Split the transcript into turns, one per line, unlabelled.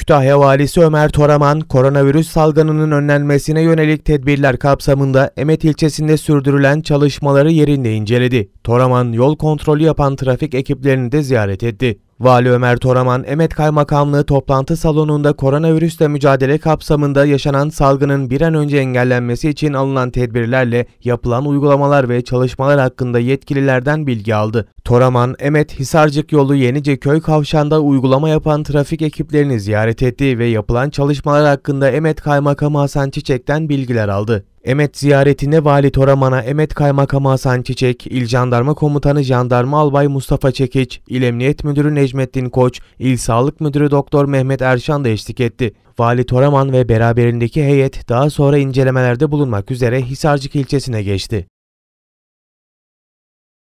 Kütahya Valisi Ömer Toraman, koronavirüs salgınının önlenmesine yönelik tedbirler kapsamında Emet ilçesinde sürdürülen çalışmaları yerinde inceledi. Toraman, yol kontrolü yapan trafik ekiplerini de ziyaret etti. Vali Ömer Toraman, Emet Kaymakamlığı toplantı salonunda koronavirüsle mücadele kapsamında yaşanan salgının bir an önce engellenmesi için alınan tedbirlerle yapılan uygulamalar ve çalışmalar hakkında yetkililerden bilgi aldı. Toraman, Emet Hisarcık yolu Yenice köy kavşağında uygulama yapan trafik ekiplerini ziyaret etti ve yapılan çalışmalar hakkında Emet Kaymakamı Hasan Çiçek'ten bilgiler aldı. Emet ziyaretine Vali Toraman'a, Emet Kaymakamı Hasan Çiçek, İl Jandarma Komutanı Jandarma Albay Mustafa Çekiç, İl Emniyet Müdürü Necmettin Koç, İl Sağlık Müdürü Doktor Mehmet Erşan da eşlik etti. Vali Toraman ve beraberindeki heyet daha sonra incelemelerde bulunmak üzere Hisarcık ilçesine geçti.